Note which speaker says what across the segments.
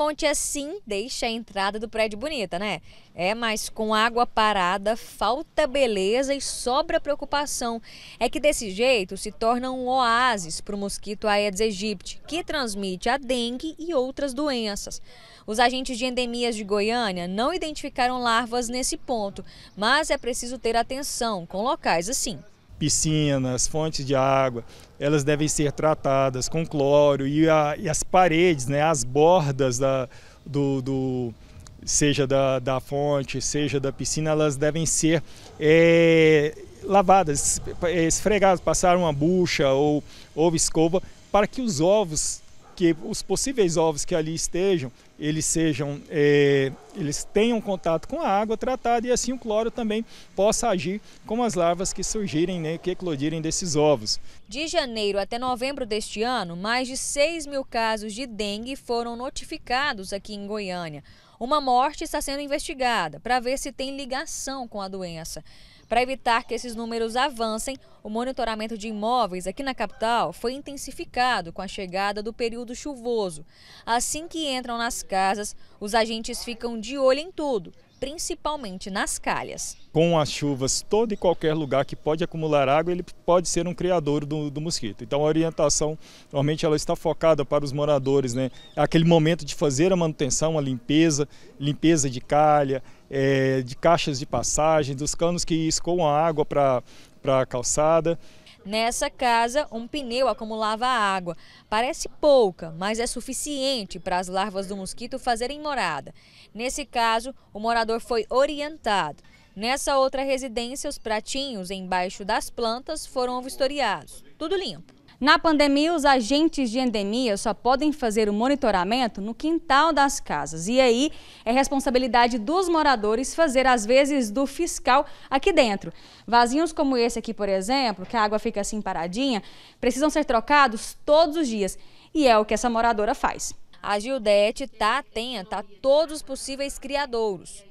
Speaker 1: fonte assim deixa a entrada do prédio bonita, né? É, mas com água parada falta beleza e sobra preocupação. É que desse jeito se torna um oásis para o mosquito Aedes aegypti, que transmite a dengue e outras doenças. Os agentes de endemias de Goiânia não identificaram larvas nesse ponto, mas é preciso ter atenção com locais assim
Speaker 2: piscinas, fontes de água, elas devem ser tratadas com cloro e, a, e as paredes, né, as bordas da, do, do seja da, da fonte, seja da piscina, elas devem ser é, lavadas, esfregadas, passar uma bucha ou, ou escova para que os ovos que os possíveis ovos que ali estejam, eles sejam, é, eles tenham contato com a água tratada e assim o cloro também possa agir com as larvas que surgirem, né, que eclodirem desses ovos.
Speaker 1: De janeiro até novembro deste ano, mais de 6 mil casos de dengue foram notificados aqui em Goiânia. Uma morte está sendo investigada para ver se tem ligação com a doença. Para evitar que esses números avancem, o monitoramento de imóveis aqui na capital foi intensificado com a chegada do período chuvoso. Assim que entram nas casas, os agentes ficam de olho em tudo principalmente nas calhas.
Speaker 2: Com as chuvas, todo e qualquer lugar que pode acumular água, ele pode ser um criador do, do mosquito. Então a orientação, normalmente ela está focada para os moradores, né? É aquele momento de fazer a manutenção, a limpeza, limpeza de calha, é, de caixas de passagem, dos canos que escoam a água para a calçada.
Speaker 1: Nessa casa, um pneu acumulava água. Parece pouca, mas é suficiente para as larvas do mosquito fazerem morada. Nesse caso, o morador foi orientado. Nessa outra residência, os pratinhos embaixo das plantas foram vistoriados. Tudo limpo. Na pandemia, os agentes de endemia só podem fazer o monitoramento no quintal das casas. E aí é responsabilidade dos moradores fazer, às vezes, do fiscal aqui dentro. Vazinhos como esse aqui, por exemplo, que a água fica assim paradinha, precisam ser trocados todos os dias. E é o que essa moradora faz. A Gildete está atenta a todos os possíveis criadouros.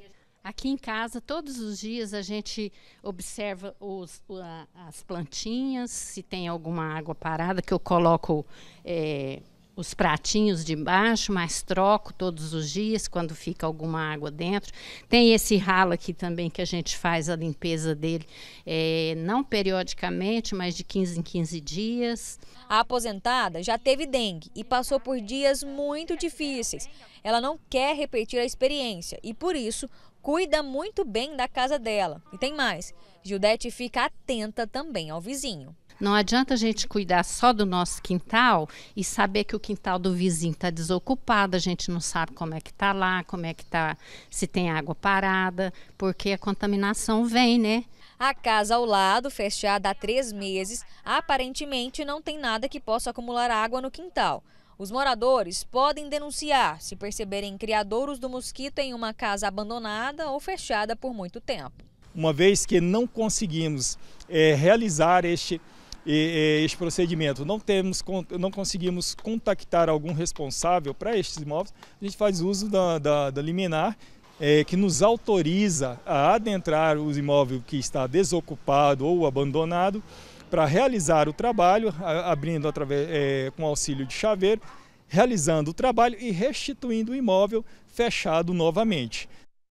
Speaker 1: Aqui em casa, todos os dias,
Speaker 3: a gente observa os, as plantinhas, se tem alguma água parada, que eu coloco é, os pratinhos de baixo, mas troco todos os dias quando fica alguma água dentro. Tem esse ralo aqui também que a gente faz a limpeza dele, é, não periodicamente, mas de 15 em 15 dias.
Speaker 1: A aposentada já teve dengue e passou por dias muito difíceis. Ela não quer repetir a experiência e, por isso, cuida muito bem da casa dela. E tem mais: Gildete fica atenta também ao vizinho.
Speaker 3: Não adianta a gente cuidar só do nosso quintal e saber que o quintal do vizinho está desocupado, a gente não sabe como é que está lá, como é que está, se tem água parada, porque a contaminação
Speaker 1: vem, né? A casa ao lado, fechada há três meses, aparentemente não tem nada que possa acumular água no quintal. Os moradores podem denunciar se perceberem criadouros do mosquito em uma casa abandonada ou fechada por muito tempo.
Speaker 2: Uma vez que não conseguimos é, realizar este este procedimento, não, temos, não conseguimos contactar algum responsável para estes imóveis, a gente faz uso da, da, da liminar é, que nos autoriza a adentrar o imóvel que está desocupado ou abandonado para realizar o trabalho, abrindo através, é, com auxílio de chaveiro, realizando o trabalho e restituindo o imóvel fechado novamente.